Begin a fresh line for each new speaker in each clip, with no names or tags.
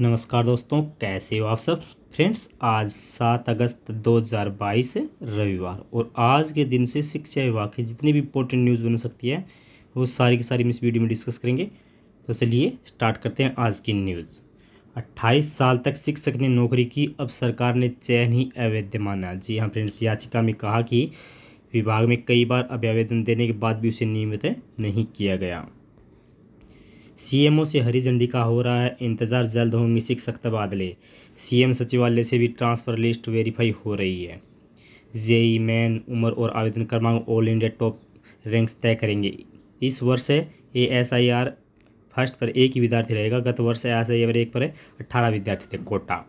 नमस्कार दोस्तों कैसे हो आप सब फ्रेंड्स आज सात अगस्त 2022 बाईस रविवार और आज के दिन से शिक्षा विभाग की जितनी भी इंपॉर्टेंट न्यूज़ बन सकती है वो सारी की सारी हम इस वीडियो में डिस्कस करेंगे तो चलिए स्टार्ट करते हैं आज की न्यूज़ 28 साल तक शिक्षक ने नौकरी की अब सरकार ने चयन ही अवैध माना जी हाँ फ्रेंड्स याचिका में कहा कि विभाग में कई बार अब आवेदन देने के बाद भी उसे नियमित नहीं किया गया सीएमओ से हरी झंडी का हो रहा है इंतज़ार जल्द होंगे शिक्षक तबादले सीएम सचिवालय से भी ट्रांसफ़र लिस्ट वेरीफाई हो रही है जेई मैन उम्र और आवेदन क्रमांक ऑल इंडिया टॉप रैंक्स तय करेंगे इस वर्ष A S I R first पर एक ही विद्यार्थी रहेगा गत वर्ष ए एस आई आर एक पर अट्ठारह विद्यार्थी थे कोटा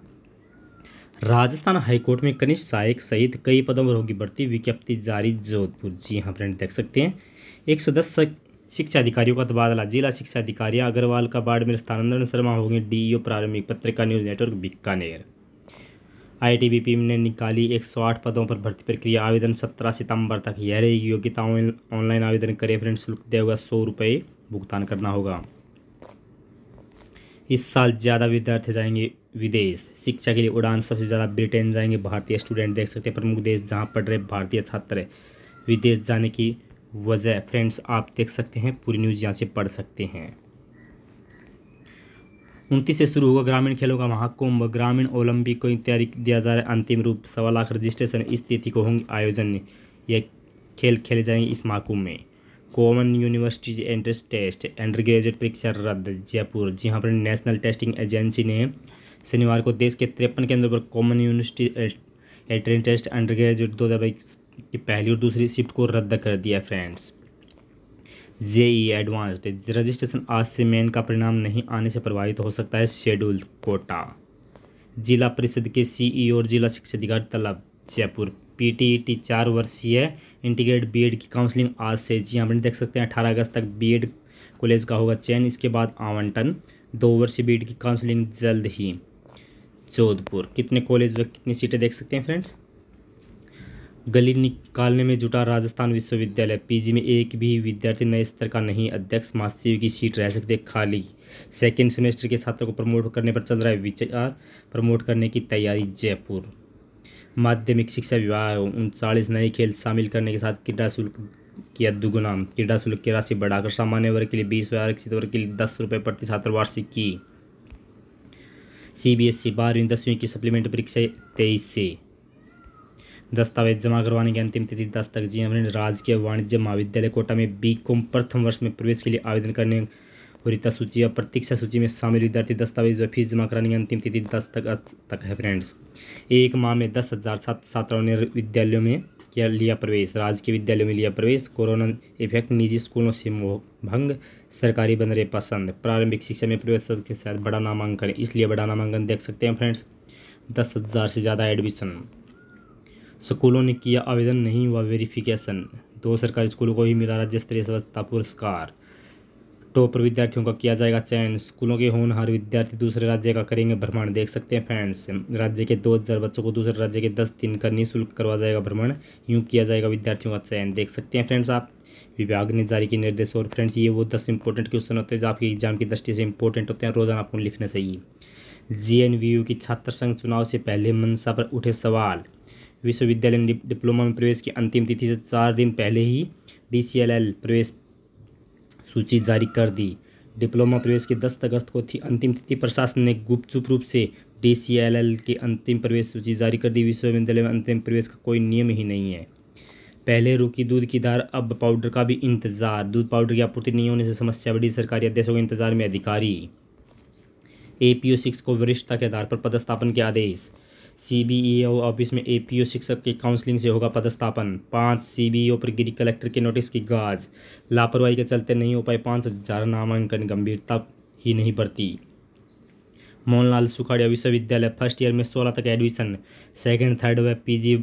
राजस्थान हाईकोर्ट में कनिष्ठ सहायक सहित कई पदों पर होगी बढ़ती विज्ञप्ति जारी जोधपुर जी हाँ फ्रेंड देख सकते हैं एक सौ दस शिक्षा अधिकारियों का तबादला जिला शिक्षा अधिकारी अग्रवाल का बाड़मेर स्थानांतरण शर्मा होंगे डीईओ प्रारंभिक पत्रिका न्यूज नेटवर्क बीकानेर आईटीबीपी ने निकाली 108 पदों पर भर्ती प्रक्रिया आवेदन 17 सितंबर तक यह रहेगी योग्यता ऑनलाइन आवेदन करें फ्रेंड शुल्क दिया होगा सौ रुपये भुगतान करना होगा इस साल ज़्यादा विद्यार्थी जाएंगे विदेश शिक्षा के लिए उड़ान सबसे ज़्यादा ब्रिटेन जाएंगे भारतीय स्टूडेंट देख सकते हैं प्रमुख देश जहाँ पढ़ रहे भारतीय छात्र विदेश जाने की वजह फ्रेंड्स आप देख सकते हैं पूरी न्यूज़ यहाँ से पढ़ सकते हैं उनतीस से शुरू होगा ग्रामीण खेलों का महाकुंभ ग्रामीण ओलंपिक को तैयारी दिया जा रहा है अंतिम रूप सवा लाख रजिस्ट्रेशन इस तिथि को होंगे आयोजन यह खेल खेले जाएंगे इस महाकुंभ में common university entrance test under graduate परीक्षा रद्द जयपुर जी हाँ पर नेशनल टेस्टिंग एजेंसी ने शनिवार को देश के तिरपन केंद्रों पर common university entrance test under undergraduate दो हज़ार कि पहली और दूसरी शिफ्ट को रद्द कर दिया फ्रेंड्स जेई एडवांस्ड रजिस्ट्रेशन आज से मेन का परिणाम नहीं आने से प्रभावित हो सकता है शेड्यूल कोटा जिला परिषद के सीई और जिला शिक्षा अधिकारी तलब जयपुर टी चार वर्षीय इंटीग्रेट बी की काउंसलिंग आज से जी हम हाँ, देख सकते हैं अठारह अगस्त तक बी कॉलेज का होगा चयन इसके बाद आवंटन दो वर्षीय बी की काउंसलिंग जल्द ही जोधपुर कितने कॉलेज व कितनी सीटें देख सकते हैं फ्रेंड्स गली निकालने में जुटा राजस्थान विश्वविद्यालय पीजी में एक भी विद्यार्थी नए स्तर का नहीं अध्यक्ष महासचिव की सीट रह सकती खाली सेकेंड सेमेस्टर के छात्रों को प्रमोट करने पर चल रहा है विचार प्रमोट करने की तैयारी जयपुर माध्यमिक शिक्षा विभाग उनचालीस नए खेल शामिल करने के साथ क्रीडा शुल्क किया दुगुना क्रीडा शुल्क की राशि बढ़ाकर सामान्य वर्ग के लिए बीस व आरक्षित वर्ग के लिए दस रुपये प्रति छात्र वार्षिक की सी बी एस ई बारहवीं दसवीं की सप्लीमेंट परीक्षा तेईस से दस्तावेज जमा करवाने की अंतिम तिथि दस तक जी हमने राजकीय वाणिज्य महाविद्यालय कोटा में बी कॉम प्रथम वर्ष में प्रवेश के लिए आवेदन करने वरीता सूची या प्रतीक्षा सूची में शामिल विद्यार्थी दस्तावेज व फीस जमा कराने की अंतिम तिथि दस तक तक है फ्रेंड्स एक माह में दस हज़ार छात्र छात्राओं ने विद्यालयों में किया लिया प्रवेश राजकीय विद्यालयों में लिया प्रवेश कोरोना इफेक्ट निजी स्कूलों से भंग सरकारी बन रहे पसंद प्रारंभिक शिक्षा में प्रवेश के साथ बड़ा नामांकन इसलिए बड़ा नामांकन देख सकते हैं फ्रेंड्स दस हज़ार से ज़्यादा एडमिशन स्कूलों ने किया आवेदन नहीं हुआ वेरिफिकेशन दो सरकारी स्कूलों को ही मिला राज्य स्तरीय स्वच्छता पुरस्कार टॉपर विद्यार्थियों का किया जाएगा चयन स्कूलों के होनहार विद्यार्थी दूसरे राज्य का करेंगे भ्रमण देख सकते हैं फ्रेंड्स राज्य के दो हज़ार बच्चों को दूसरे राज्य के दस दिन का निःशुल्क करवा जाएगा भ्रमण यूँ किया जाएगा विद्यार्थियों का चयन देख सकते हैं फ्रेंड्स आप विभाग ने जारी किए निर्देश और फ्रेंड्स ये वो दस इंपॉर्टेंट क्वेश्चन होते हैं जो आपके एग्जाम की दृष्टि से इंपॉर्टेंट होते हैं रोजाना आपको लिखना चाहिए यू की छात्र संघ चुनाव से पहले मनसा पर उठे सवाल विश्वविद्यालय ने डिप्लोमा में प्रवेश की अंतिम तिथि से चार दिन पहले ही डी प्रवेश सूची जारी कर दी डिप्लोमा प्रवेश की 10 अगस्त को थी अंतिम तिथि प्रशासन ने गुपचुप रूप से एल की अंतिम प्रवेश सूची जारी कर दी विश्वविद्यालय में अंतिम प्रवेश का कोई नियम ही नहीं है पहले रुकी दूध की धार अब पाउडर का भी इंतजार दूध पाउडर की आपूर्ति नहीं होने से समस्या बड़ी सरकारी अध्यक्षों के इंतजार में अधिकारी ए पी ओ सिक्स को वरिष्ठता के आधार पर पदस्थापन के आदेश सी ऑफिस e में ए शिक्षक के काउंसलिंग से होगा पदस्थापन पाँच सी e पर गिरी कलेक्टर के नोटिस की गाज लापरवाही के चलते नहीं हो पाए पाँच हज़ार नामांकन गंभीरता ही नहीं बढ़ती मोहनलाल सुखाड़िया विश्वविद्यालय फर्स्ट ईयर में सोलह तक एडमिशन सेकेंड थर्ड व पी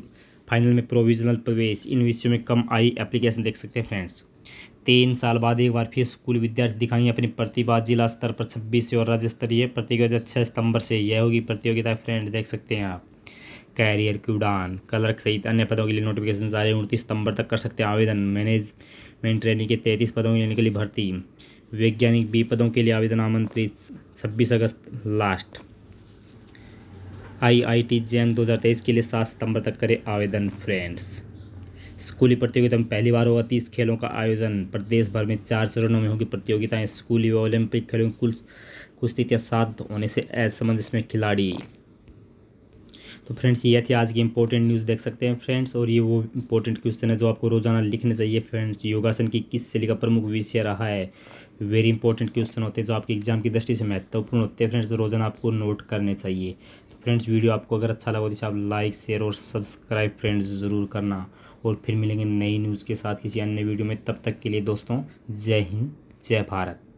फाइनल में प्रोविजनल प्रवेश इन विषयों में कम आई एप्लीकेशन देख सकते हैं फ्रेंड्स तीन साल बाद एक बार फिर स्कूल विद्यार्थी दिखाएंगे अपनी प्रतिभा जिला स्तर पर छब्बीस और राज्य स्तरीय प्रतियोगिता छः सितंबर से यह होगी प्रतियोगिता फ्रेंड देख सकते हैं आप कैरियर की उड़ान कलर्क सहित अन्य पदों के लिए नोटिफिकेशन जारी उनतीस सितंबर तक कर सकते हैं आवेदन मैनेजमेंट ट्रेनिंग के तैंतीस पदों लेने के लिए भर्ती वैज्ञानिक बी पदों के लिए आवेदन आमंत्रित छब्बीस अगस्त लास्ट आई आई टी जैन 2023 के लिए सात सितंबर तक करें आवेदन फ्रेंड्स स्कूली प्रतियोगिता में पहली बार होगा तीस खेलों का आयोजन प्रदेश भर में चार चरणों में होगी प्रतियोगिताएं स्कूली व ओलंपिक खेलों की कुल कुश्ती तिथियाँ सात होने से असमंजस में खिलाड़ी तो फ्रेंड्स ये थी आज की इंपॉर्टेंट न्यूज़ देख सकते हैं फ्रेंड्स और ये वो इंपॉर्टेंट क्वेश्चन है जो आपको रोजाना लिखने चाहिए फ्रेंड्स योगासन की किस शैली का प्रमुख विषय रहा है वेरी इंपॉर्टेंट क्वेश्चन होते हैं जो आपके एग्जाम की दृष्टि से महत्वपूर्ण होते हैं फ्रेंड्स रोजाना आपको नोट करने चाहिए तो फ्रेंड्स वीडियो आपको अगर अच्छा लगा तो आप लाइक शेयर और सब्सक्राइब फ्रेंड्स ज़रूर करना और फिर मिलेंगे नई न्यूज़ के साथ किसी अन्य वीडियो में तब तक के लिए दोस्तों जय हिंद जय भारत